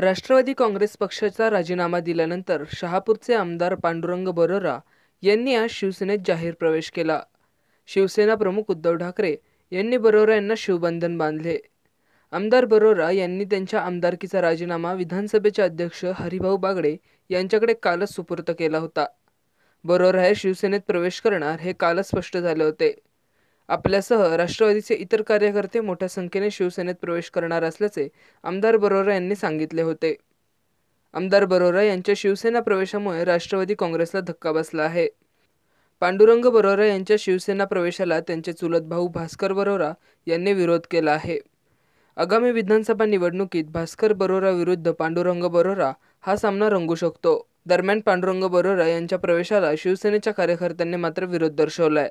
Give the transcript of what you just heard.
राष्ट्रवादी काँग्रेस पक्षाचा राजीनामा दिल्यानंतर शहापूरचे आमदार पांडुरंग बरोरा यांनी आज शिवसेनेत जाहीर प्रवेश केला शिवसेना प्रमुख उद्धव ठाकरे यांनी बरोरा यांना शिवबंधन बांधले आमदार बरोरा यांनी त्यांच्या आमदारकीचा राजीनामा विधानसभेचे अध्यक्ष हरिभाऊ बागडे यांच्याकडे कालच सुपूर्त केला होता बरोरा हे शिवसेनेत प्रवेश करणार हे कालच स्पष्ट झाले होते आपल्यासह राष्ट्रवादीचे इतर कार्यकर्ते मोठ्या संख्येने शिवसेनेत प्रवेश करणार असल्याचे आमदार बरोरा यांनी सांगितले होते आमदार बरोरा यांच्या शिवसेना प्रवेशामुळे राष्ट्रवादी काँग्रेसला धक्का बसला आहे पांडुरंग बरोरा यांच्या शिवसेना प्रवेशाला त्यांचे चुलत भाऊ भास्कर बरोरा यांनी विरोध केला आहे आगामी विधानसभा निवडणुकीत भास्कर बरोरा विरुद्ध पांडुरंग बरोरा हा सामना रंगू शकतो दरम्यान पांडुरंग बरोरा यांच्या प्रवेशाला शिवसेनेच्या कार्यकर्त्यांनी मात्र विरोध दर्शवलाय